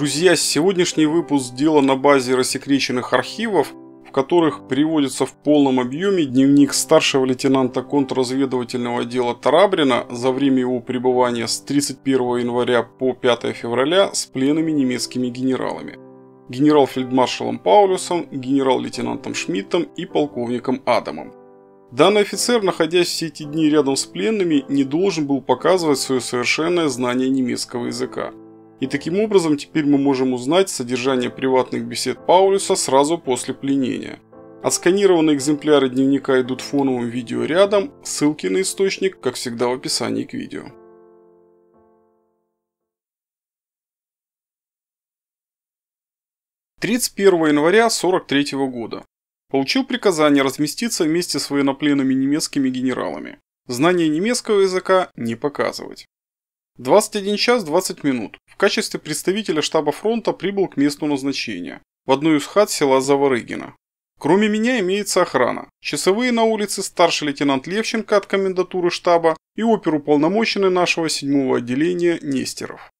Друзья, сегодняшний выпуск сделан на базе рассекреченных архивов, в которых приводится в полном объеме дневник старшего лейтенанта контрразведывательного отдела Тарабрина за время его пребывания с 31 января по 5 февраля с пленными немецкими генералами генерал-фельдмаршалом Паулюсом, генерал-лейтенантом Шмидтом и полковником Адамом. Данный офицер, находясь все эти дни рядом с пленными, не должен был показывать свое совершенное знание немецкого языка. И таким образом теперь мы можем узнать содержание приватных бесед Паулюса сразу после пленения. Отсканированные экземпляры дневника идут фоновым видео рядом, ссылки на источник, как всегда, в описании к видео. 31 января 43 года. Получил приказание разместиться вместе с военнопленными немецкими генералами. Знание немецкого языка не показывать. 21 час 20 минут. В качестве представителя штаба фронта прибыл к месту назначения, в одну из хат села Заварыгина. Кроме меня имеется охрана. Часовые на улице старший лейтенант Левченко от комендатуры штаба и оперуполномоченный нашего седьмого отделения Нестеров.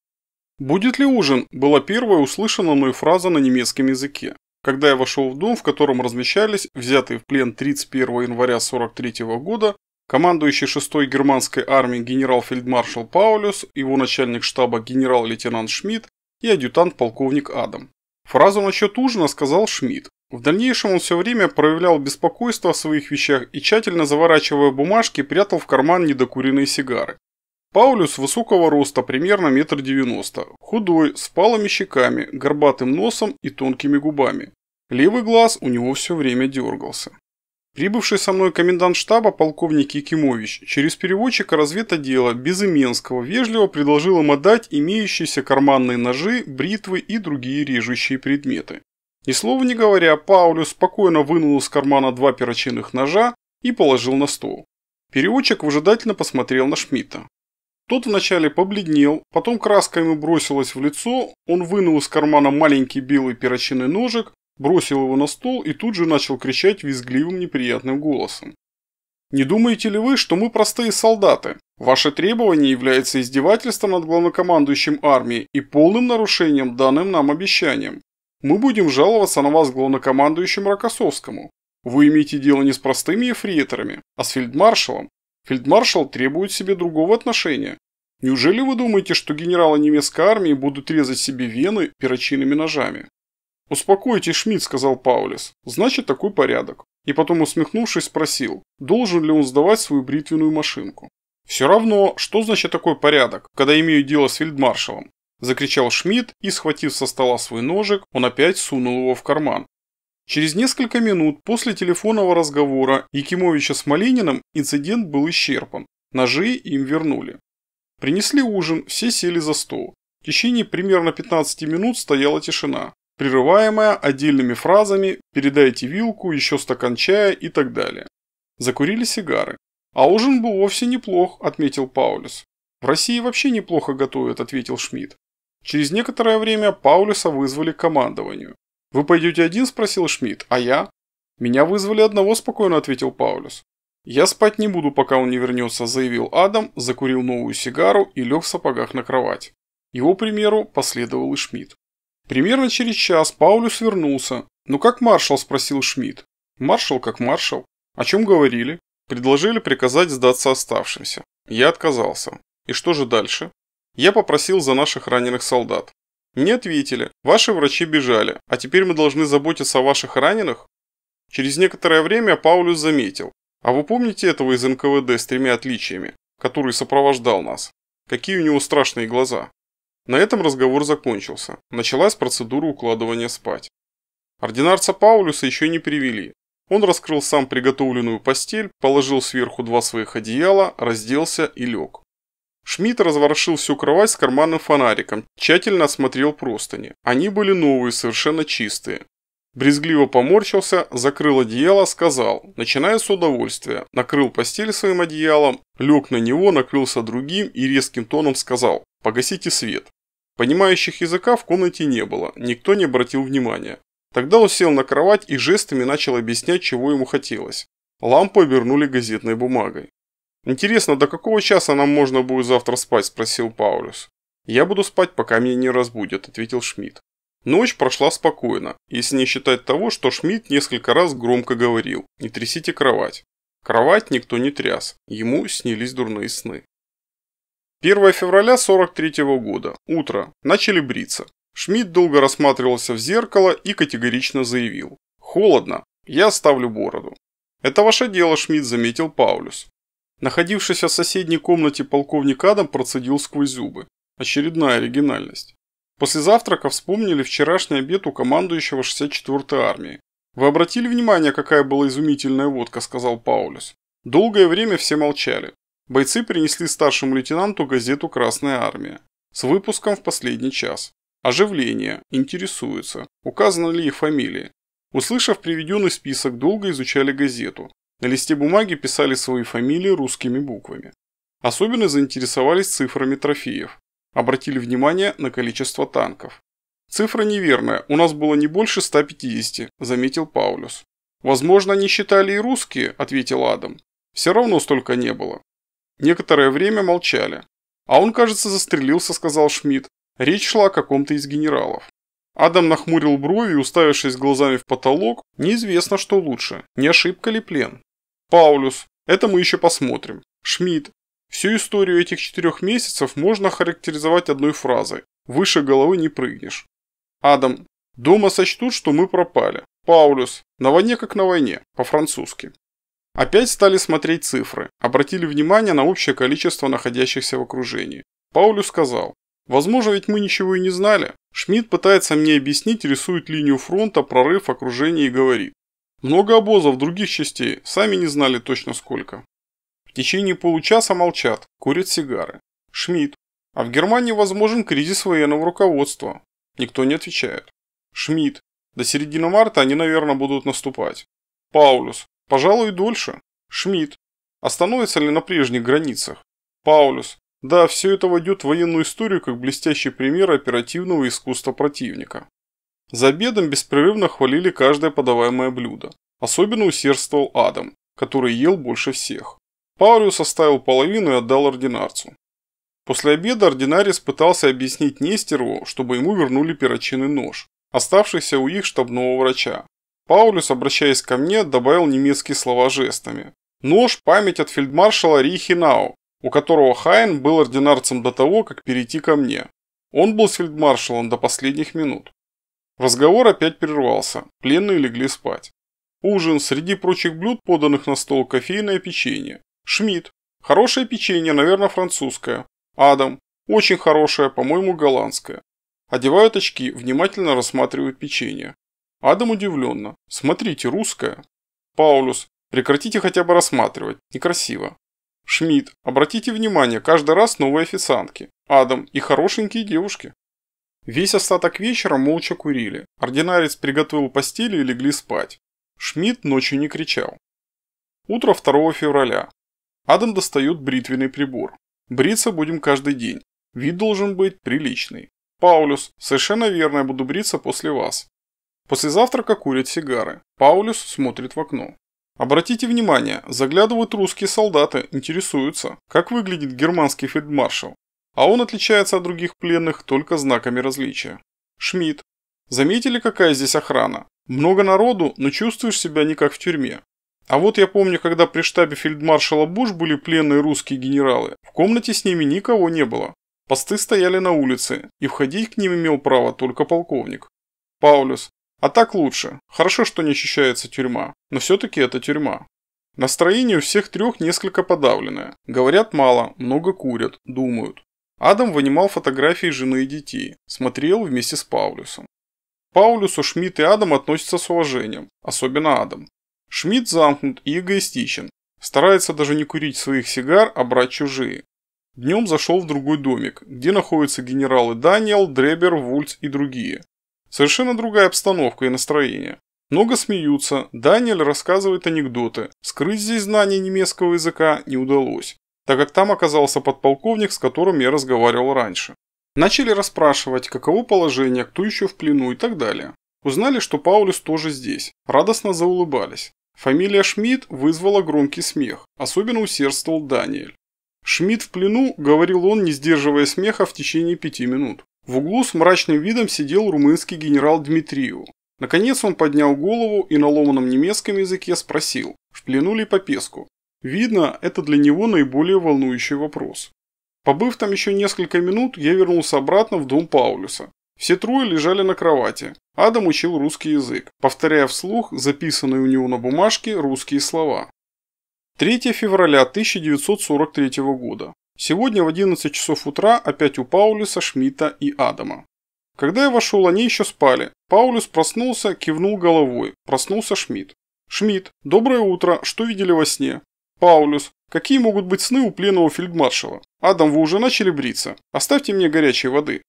«Будет ли ужин?» была первая услышана мной фраза на немецком языке, когда я вошел в дом, в котором размещались взятые в плен 31 января 43 года командующий 6-й германской армией генерал-фельдмаршал Паулюс, его начальник штаба генерал-лейтенант Шмидт и адъютант-полковник Адам. Фразу насчет ужина сказал Шмидт. В дальнейшем он все время проявлял беспокойство о своих вещах и, тщательно заворачивая бумажки, прятал в карман недокуренные сигары. Паулюс высокого роста, примерно метр девяносто, худой, с палыми щеками, горбатым носом и тонкими губами. Левый глаз у него все время дергался. Прибывший со мной комендант штаба полковник Якимович через переводчика разведотдела Безыменского вежливо предложил им отдать имеющиеся карманные ножи, бритвы и другие режущие предметы. Ни слова не говоря, Паулю спокойно вынул из кармана два перочинных ножа и положил на стол. Переводчик выжидательно посмотрел на Шмидта. Тот вначале побледнел, потом краска ему бросилась в лицо, он вынул из кармана маленький белый перочинный ножик, бросил его на стол и тут же начал кричать визгливым неприятным голосом. «Не думаете ли вы, что мы простые солдаты? Ваше требование является издевательством над главнокомандующим армией и полным нарушением данным нам обещанием. Мы будем жаловаться на вас главнокомандующему Рокоссовскому. Вы имеете дело не с простыми эфриеторами, а с фельдмаршалом. Фельдмаршал требует себе другого отношения. Неужели вы думаете, что генералы немецкой армии будут резать себе вены перочинными ножами? «Успокойтесь, Шмидт», — сказал Паулис. «Значит, такой порядок». И потом, усмехнувшись, спросил, должен ли он сдавать свою бритвенную машинку. «Все равно, что значит такой порядок, когда имею дело с фельдмаршалом?» Закричал Шмидт и, схватив со стола свой ножик, он опять сунул его в карман. Через несколько минут после телефонного разговора Якимовича с Малининым инцидент был исчерпан. Ножи им вернули. Принесли ужин, все сели за стол. В течение примерно 15 минут стояла тишина прерываемая отдельными фразами «передайте вилку», «еще стакан чая» и так далее. Закурили сигары. «А ужин был вовсе неплох», – отметил Паулюс. «В России вообще неплохо готовят», – ответил Шмидт. Через некоторое время Паулюса вызвали к командованию. «Вы пойдете один?» – спросил Шмидт. «А я?» «Меня вызвали одного», – спокойно ответил Паулюс. «Я спать не буду, пока он не вернется», – заявил Адам, закурил новую сигару и лег в сапогах на кровать. Его примеру последовал и Шмидт. Примерно через час Паулюс вернулся. «Ну как маршал?» – спросил Шмидт. «Маршал как маршал. О чем говорили?» Предложили приказать сдаться оставшимся. Я отказался. И что же дальше? Я попросил за наших раненых солдат. Мне ответили, ваши врачи бежали, а теперь мы должны заботиться о ваших раненых? Через некоторое время Паулюс заметил. А вы помните этого из НКВД с тремя отличиями, который сопровождал нас? Какие у него страшные глаза. На этом разговор закончился. Началась процедура укладывания спать. Ординарца Паулюса еще не привели. Он раскрыл сам приготовленную постель, положил сверху два своих одеяла, разделся и лег. Шмидт разворошил всю кровать с карманным фонариком, тщательно осмотрел простыни. Они были новые, совершенно чистые. Брезгливо поморщился, закрыл одеяло, сказал, начиная с удовольствия, накрыл постель своим одеялом, лег на него, накрылся другим и резким тоном сказал Погасите свет. Понимающих языка в комнате не было, никто не обратил внимания. Тогда он сел на кровать и жестами начал объяснять, чего ему хотелось. Лампу обернули газетной бумагой. «Интересно, до какого часа нам можно будет завтра спать?» – спросил Паулюс. «Я буду спать, пока меня не разбудят», – ответил Шмидт. Ночь прошла спокойно, если не считать того, что Шмидт несколько раз громко говорил «Не трясите кровать». Кровать никто не тряс, ему снились дурные сны. 1 февраля 43 года. Утро. Начали бриться. Шмидт долго рассматривался в зеркало и категорично заявил. «Холодно. Я оставлю бороду». «Это ваше дело», – Шмидт заметил Паулюс. Находившийся в соседней комнате полковник Адам процедил сквозь зубы. Очередная оригинальность. После завтрака вспомнили вчерашний обед у командующего 64-й армии. «Вы обратили внимание, какая была изумительная водка?» – сказал Паулюс. Долгое время все молчали. Бойцы принесли старшему лейтенанту газету «Красная армия» с выпуском в последний час. Оживление, интересуются, указаны ли их фамилии. Услышав приведенный список, долго изучали газету. На листе бумаги писали свои фамилии русскими буквами. Особенно заинтересовались цифрами трофеев. Обратили внимание на количество танков. «Цифра неверная, у нас было не больше 150», – заметил Паулюс. «Возможно, они считали и русские», – ответил Адам. «Все равно столько не было. Некоторое время молчали. «А он, кажется, застрелился», — сказал Шмидт. Речь шла о каком-то из генералов. Адам нахмурил брови и, уставившись глазами в потолок, неизвестно, что лучше, не ошибка ли плен. Паулюс, это мы еще посмотрим. Шмидт, всю историю этих четырех месяцев можно характеризовать одной фразой «выше головы не прыгнешь». Адам, дома сочтут, что мы пропали. Паулюс, на войне как на войне, по-французски. Опять стали смотреть цифры, обратили внимание на общее количество находящихся в окружении. Паулю сказал, «Возможно, ведь мы ничего и не знали. Шмидт пытается мне объяснить, рисует линию фронта, прорыв, окружения и говорит. Много обозов других частей, сами не знали точно сколько». В течение получаса молчат, курят сигары. Шмидт. А в Германии возможен кризис военного руководства. Никто не отвечает. Шмидт. До середины марта они, наверное, будут наступать. Паулюс. Пожалуй, и дольше. Шмидт. Остановится ли на прежних границах? Паулюс. Да, все это войдет в военную историю как блестящий пример оперативного искусства противника. За обедом беспрерывно хвалили каждое подаваемое блюдо. Особенно усердствовал Адам, который ел больше всех. Паулюс оставил половину и отдал ординарцу. После обеда ординарец пытался объяснить Нестерову, чтобы ему вернули перочинный нож, оставшийся у их штабного врача. Паулюс, обращаясь ко мне, добавил немецкие слова жестами. Нож – память от фельдмаршала Рихинау, у которого Хайн был ординарцем до того, как перейти ко мне. Он был с фельдмаршалом до последних минут. Разговор опять прервался, пленные легли спать. Ужин, среди прочих блюд, поданных на стол, кофейное печенье. Шмидт. Хорошее печенье, наверное, французское. Адам. Очень хорошее, по-моему, голландское. Одевают очки, внимательно рассматривают печенье. Адам удивленно. «Смотрите, русская». Паулюс. «Прекратите хотя бы рассматривать. Некрасиво». Шмидт. «Обратите внимание, каждый раз новые официантки. Адам и хорошенькие девушки». Весь остаток вечера молча курили. Ординарец приготовил постели и легли спать. Шмидт ночью не кричал. Утро 2 февраля. Адам достает бритвенный прибор. Бриться будем каждый день. Вид должен быть приличный. Паулюс, совершенно верно, я буду бриться после вас. После завтрака курят сигары. Паулюс смотрит в окно. Обратите внимание, заглядывают русские солдаты, интересуются, как выглядит германский фельдмаршал. А он отличается от других пленных только знаками различия. Шмидт. Заметили, какая здесь охрана? Много народу, но чувствуешь себя не как в тюрьме. А вот я помню, когда при штабе фельдмаршала Буш были пленные русские генералы, в комнате с ними никого не было. Посты стояли на улице, и входить к ним имел право только полковник. Паулюс. А так лучше. Хорошо, что не ощущается тюрьма. Но все-таки это тюрьма. Настроение у всех трех несколько подавленное. Говорят мало, много курят, думают. Адам вынимал фотографии жены и детей. Смотрел вместе с Паулюсом. Паулюсу Шмидт и Адам относятся с уважением. Особенно Адам. Шмидт замкнут и эгоистичен. Старается даже не курить своих сигар, а брать чужие. Днем зашел в другой домик, где находятся генералы Даниэл, Дребер, Вульц и другие. Совершенно другая обстановка и настроение. Много смеются, Даниэль рассказывает анекдоты. Скрыть здесь знание немецкого языка не удалось, так как там оказался подполковник, с которым я разговаривал раньше. Начали расспрашивать, каково положение, кто еще в плену и так далее. Узнали, что Паулюс тоже здесь. Радостно заулыбались. Фамилия Шмидт вызвала громкий смех. Особенно усердствовал Даниэль. «Шмидт в плену», — говорил он, не сдерживая смеха в течение пяти минут. В углу с мрачным видом сидел румынский генерал Дмитрию. Наконец он поднял голову и на ломаном немецком языке спросил, «В плену ли Попеску. Видно, это для него наиболее волнующий вопрос. Побыв там еще несколько минут, я вернулся обратно в дом Паулюса. Все трое лежали на кровати. Адам учил русский язык, повторяя вслух записанные у него на бумажке русские слова. 3 февраля 1943 года. Сегодня в 11 часов утра опять у Паулюса, Шмидта и Адама. Когда я вошел, они еще спали. Паулюс проснулся, кивнул головой. Проснулся Шмидт. «Шмидт, доброе утро. Что видели во сне?» «Паулюс, какие могут быть сны у пленного фельдмаршала? Адам, вы уже начали бриться. Оставьте мне горячей воды».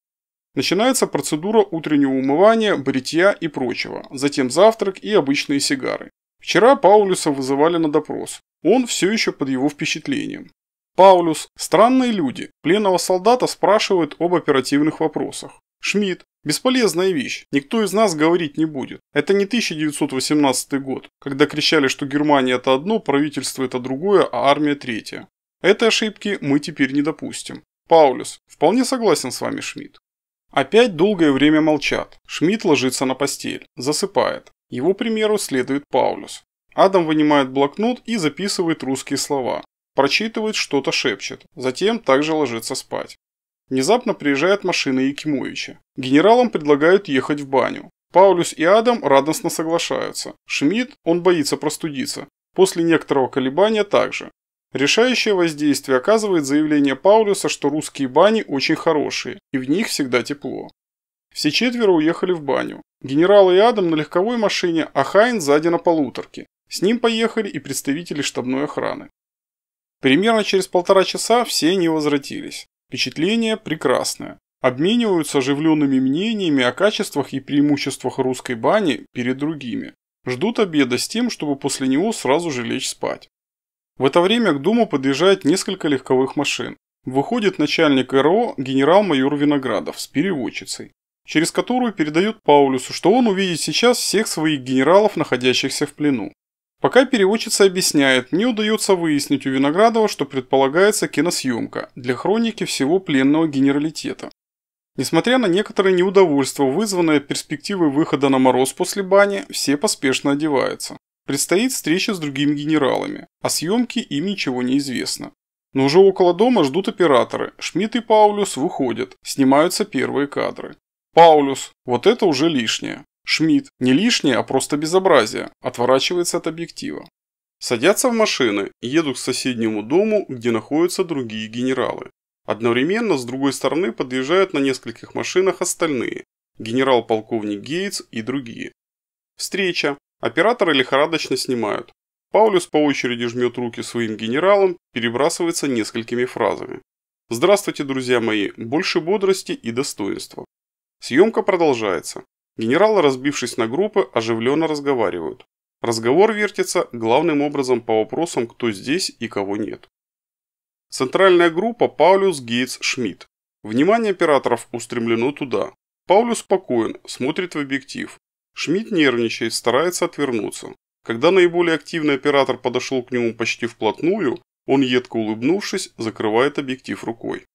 Начинается процедура утреннего умывания, бритья и прочего. Затем завтрак и обычные сигары. Вчера Паулюса вызывали на допрос. Он все еще под его впечатлением. Паулюс – странные люди. Пленного солдата спрашивают об оперативных вопросах. Шмидт – бесполезная вещь, никто из нас говорить не будет. Это не 1918 год, когда кричали, что Германия – это одно, правительство – это другое, а армия – третье. Этой ошибки мы теперь не допустим. Паулюс, вполне согласен с вами, Шмидт. Опять долгое время молчат. Шмидт ложится на постель, засыпает. Его примеру следует Паулюс. Адам вынимает блокнот и записывает русские слова. Прочитывает, что-то шепчет. Затем также ложится спать. Внезапно приезжает машина Якимовича. Генералам предлагают ехать в баню. Паулюс и Адам радостно соглашаются. Шмидт, он боится простудиться. После некоторого колебания также. Решающее воздействие оказывает заявление Паулюса, что русские бани очень хорошие, и в них всегда тепло. Все четверо уехали в баню. Генерал и Адам на легковой машине, а Хайн сзади на полуторке. С ним поехали и представители штабной охраны. Примерно через полтора часа все не возвратились. Впечатление прекрасное. Обмениваются оживленными мнениями о качествах и преимуществах русской бани перед другими. Ждут обеда с тем, чтобы после него сразу же лечь спать. В это время к дому подъезжает несколько легковых машин. Выходит начальник РО генерал-майор Виноградов с переводчицей, через которую передает Паулюсу, что он увидит сейчас всех своих генералов, находящихся в плену. Пока переводчица объясняет, мне удается выяснить у Виноградова, что предполагается киносъемка для хроники всего пленного генералитета. Несмотря на некоторое неудовольство, вызванное перспективой выхода на мороз после бани, все поспешно одеваются. Предстоит встреча с другими генералами, а съемки им ничего не известно. Но уже около дома ждут операторы, Шмидт и Паулюс выходят, снимаются первые кадры. Паулюс, вот это уже лишнее. Шмидт, не лишнее, а просто безобразие, отворачивается от объектива. Садятся в машины и едут к соседнему дому, где находятся другие генералы. Одновременно с другой стороны подъезжают на нескольких машинах остальные – генерал-полковник Гейтс и другие. Встреча. Операторы лихорадочно снимают. Паулюс по очереди жмет руки своим генералам, перебрасывается несколькими фразами. «Здравствуйте, друзья мои! Больше бодрости и достоинства!» Съемка продолжается. Генералы, разбившись на группы, оживленно разговаривают. Разговор вертится главным образом по вопросам, кто здесь и кого нет. Центральная группа Паулюс Гейтс Шмидт. Внимание операторов устремлено туда. Паулюс спокоен, смотрит в объектив. Шмидт нервничает, старается отвернуться. Когда наиболее активный оператор подошел к нему почти вплотную, он, едко улыбнувшись, закрывает объектив рукой.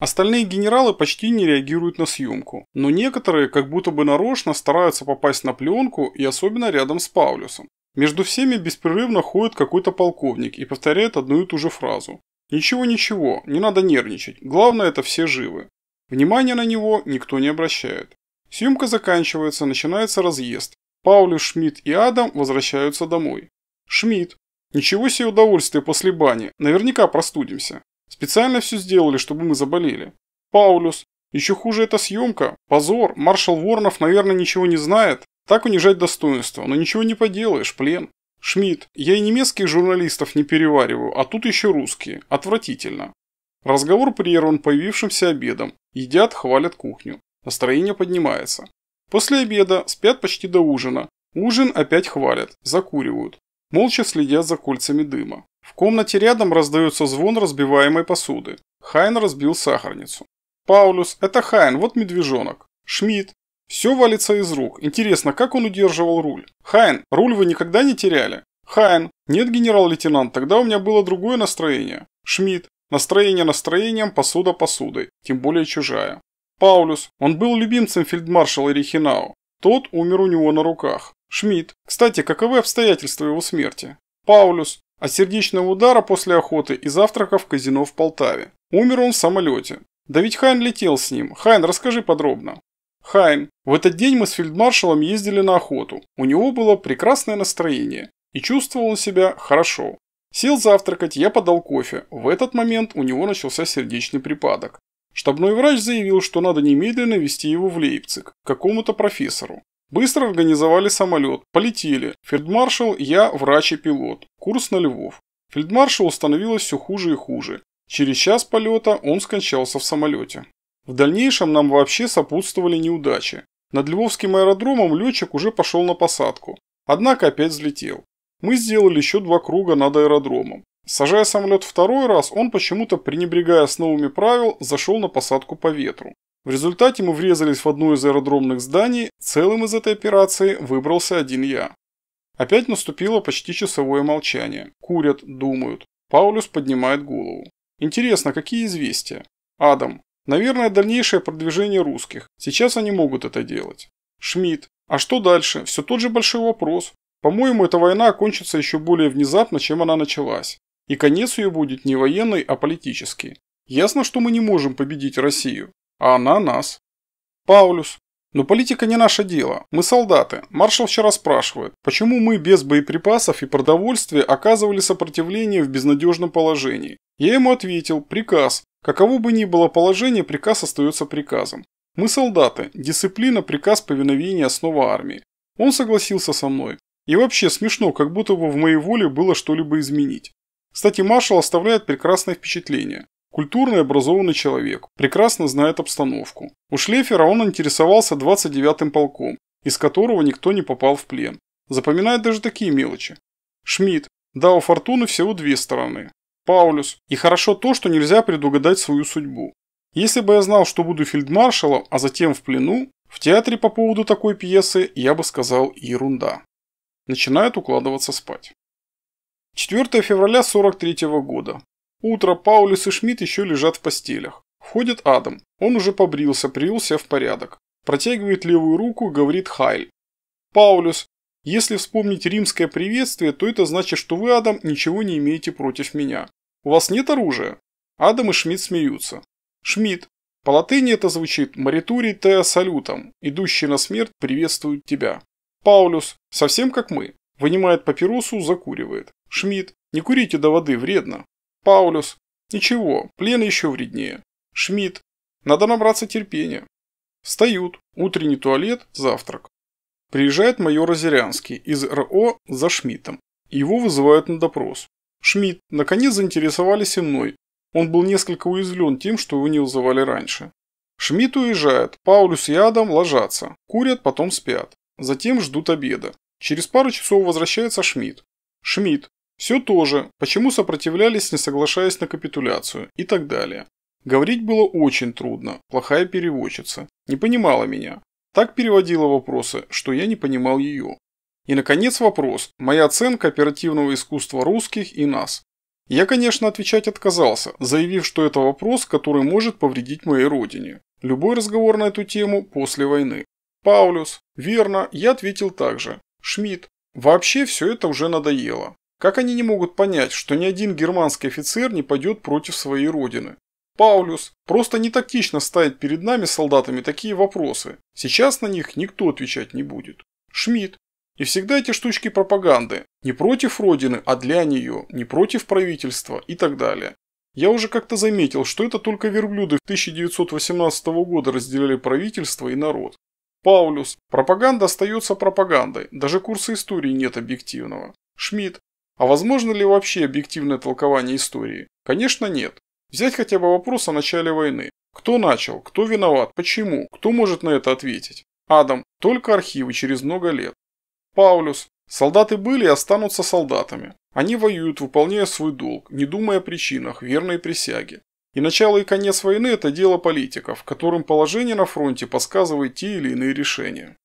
Остальные генералы почти не реагируют на съемку, но некоторые как будто бы нарочно стараются попасть на пленку и особенно рядом с Паулюсом. Между всеми беспрерывно ходит какой-то полковник и повторяет одну и ту же фразу. Ничего-ничего, не надо нервничать, главное это все живы. Внимания на него никто не обращает. Съемка заканчивается, начинается разъезд. Паулюс, Шмидт и Адам возвращаются домой. Шмидт. Ничего себе удовольствие после бани, наверняка простудимся. Специально все сделали, чтобы мы заболели. Паулюс. Еще хуже эта съемка. Позор. Маршал Ворнов, наверное, ничего не знает. Так унижать достоинство. Но ничего не поделаешь, плен. Шмидт. Я и немецких журналистов не перевариваю, а тут еще русские. Отвратительно. Разговор прерван появившимся обедом. Едят, хвалят кухню. Настроение поднимается. После обеда спят почти до ужина. Ужин опять хвалят, закуривают. Молча следят за кольцами дыма. В комнате рядом раздается звон разбиваемой посуды. Хайн разбил сахарницу. Паулюс, это Хайн, вот медвежонок. Шмидт. Все валится из рук. Интересно, как он удерживал руль? Хайн, руль вы никогда не теряли? Хайн, нет, генерал-лейтенант, тогда у меня было другое настроение. Шмидт, настроение настроением, посуда посудой, тем более чужая. Паулюс, он был любимцем фельдмаршала Рихинау. Тот умер у него на руках. Шмидт, кстати, каковы обстоятельства его смерти? Паулюс, от сердечного удара после охоты и завтрака в казино в Полтаве. Умер он в самолете. Да ведь Хайн летел с ним. Хайн, расскажи подробно. Хайн, в этот день мы с фельдмаршалом ездили на охоту. У него было прекрасное настроение. И чувствовал он себя хорошо. Сел завтракать, я подал кофе. В этот момент у него начался сердечный припадок. Штабной врач заявил, что надо немедленно вести его в Лейпциг, к какому-то профессору. Быстро организовали самолет, полетели. Фельдмаршал, я, врач и пилот. Курс на Львов. Фельдмаршалу становилось все хуже и хуже. Через час полета он скончался в самолете. В дальнейшем нам вообще сопутствовали неудачи. Над Львовским аэродромом летчик уже пошел на посадку. Однако опять взлетел. Мы сделали еще два круга над аэродромом. Сажая самолет второй раз, он почему-то, пренебрегая основами правил, зашел на посадку по ветру. В результате мы врезались в одно из аэродромных зданий, целым из этой операции выбрался один я. Опять наступило почти часовое молчание. Курят, думают. Паулюс поднимает голову. Интересно, какие известия? Адам. Наверное, дальнейшее продвижение русских. Сейчас они могут это делать. Шмидт. А что дальше? Все тот же большой вопрос. По-моему, эта война окончится еще более внезапно, чем она началась. И конец ее будет не военный, а политический. Ясно, что мы не можем победить Россию а на нас. Паулюс. Но «Ну, политика не наше дело. Мы солдаты. Маршал вчера спрашивает, почему мы без боеприпасов и продовольствия оказывали сопротивление в безнадежном положении. Я ему ответил, приказ. Каково бы ни было положение, приказ остается приказом. Мы солдаты. Дисциплина, приказ, повиновение, основа армии. Он согласился со мной. И вообще смешно, как будто бы в моей воле было что-либо изменить. Кстати, маршал оставляет прекрасное впечатление. Культурный образованный человек, прекрасно знает обстановку. У Шлефера он интересовался 29-м полком, из которого никто не попал в плен. Запоминает даже такие мелочи. Шмидт. Да, у Фортуны всего две стороны. Паулюс. И хорошо то, что нельзя предугадать свою судьбу. Если бы я знал, что буду фельдмаршалом, а затем в плену, в театре по поводу такой пьесы я бы сказал ерунда. Начинает укладываться спать. 4 февраля 43 года. Утро, Паулис и Шмидт еще лежат в постелях. Входит Адам. Он уже побрился, привился в порядок. Протягивает левую руку, говорит Хайль. Паулюс, если вспомнить римское приветствие, то это значит, что вы, Адам, ничего не имеете против меня. У вас нет оружия? Адам и Шмидт смеются. Шмидт, по латыни это звучит «Моритури те салютом», «Идущий на смерть приветствует тебя». Паулюс, совсем как мы, вынимает папиросу, закуривает. Шмидт, не курите до воды, вредно. Паулюс. Ничего, плен еще вреднее. Шмидт. Надо набраться терпения. Встают. Утренний туалет, завтрак. Приезжает майор Азерянский из РО за Шмидтом. Его вызывают на допрос. Шмидт наконец заинтересовались и мной. Он был несколько уязвлен тем, что его не вызывали раньше. Шмидт уезжает, Паулюс и Адам ложатся, курят, потом спят. Затем ждут обеда. Через пару часов возвращается Шмидт. Шмидт, все то же, почему сопротивлялись, не соглашаясь на капитуляцию и так далее. Говорить было очень трудно, плохая переводчица, не понимала меня. Так переводила вопросы, что я не понимал ее. И, наконец, вопрос, моя оценка оперативного искусства русских и нас. Я, конечно, отвечать отказался, заявив, что это вопрос, который может повредить моей родине. Любой разговор на эту тему после войны. Паулюс. Верно, я ответил также. Шмидт. Вообще все это уже надоело. Как они не могут понять, что ни один германский офицер не пойдет против своей родины? Паулюс, просто не тактично ставить перед нами солдатами такие вопросы. Сейчас на них никто отвечать не будет. Шмидт. И всегда эти штучки пропаганды. Не против родины, а для нее, не против правительства и так далее. Я уже как-то заметил, что это только верблюды в 1918 года разделяли правительство и народ. Паулюс. Пропаганда остается пропагандой, даже курса истории нет объективного. Шмидт. А возможно ли вообще объективное толкование истории? Конечно нет. Взять хотя бы вопрос о начале войны. Кто начал? Кто виноват? Почему? Кто может на это ответить? Адам. Только архивы через много лет. Паулюс. Солдаты были и останутся солдатами. Они воюют, выполняя свой долг, не думая о причинах, верной присяге. И начало и конец войны – это дело политиков, которым положение на фронте подсказывает те или иные решения.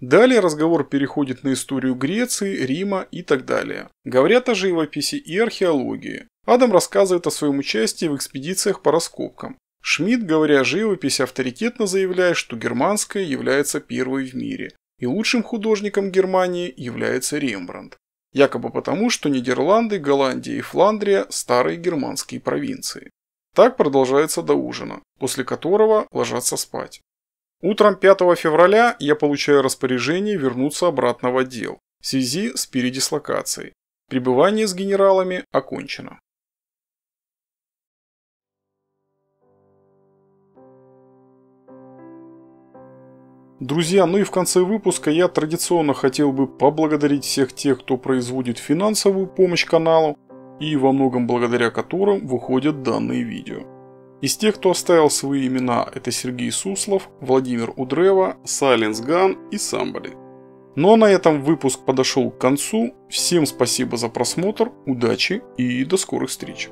Далее разговор переходит на историю Греции, Рима и так далее. Говорят о живописи и археологии. Адам рассказывает о своем участии в экспедициях по раскопкам. Шмидт, говоря о живописи, авторитетно заявляет, что германская является первой в мире, и лучшим художником Германии является Рембрандт. Якобы потому, что Нидерланды, Голландия и Фландрия – старые германские провинции. Так продолжается до ужина, после которого ложатся спать. Утром 5 февраля я получаю распоряжение вернуться обратно в отдел в связи с передислокацией. Пребывание с генералами окончено. Друзья, ну и в конце выпуска я традиционно хотел бы поблагодарить всех тех, кто производит финансовую помощь каналу и во многом благодаря которым выходят данные видео. Из тех, кто оставил свои имена, это Сергей Суслов, Владимир Удрева, Сайленс Ган и Самбали. Ну а на этом выпуск подошел к концу. Всем спасибо за просмотр, удачи и до скорых встреч.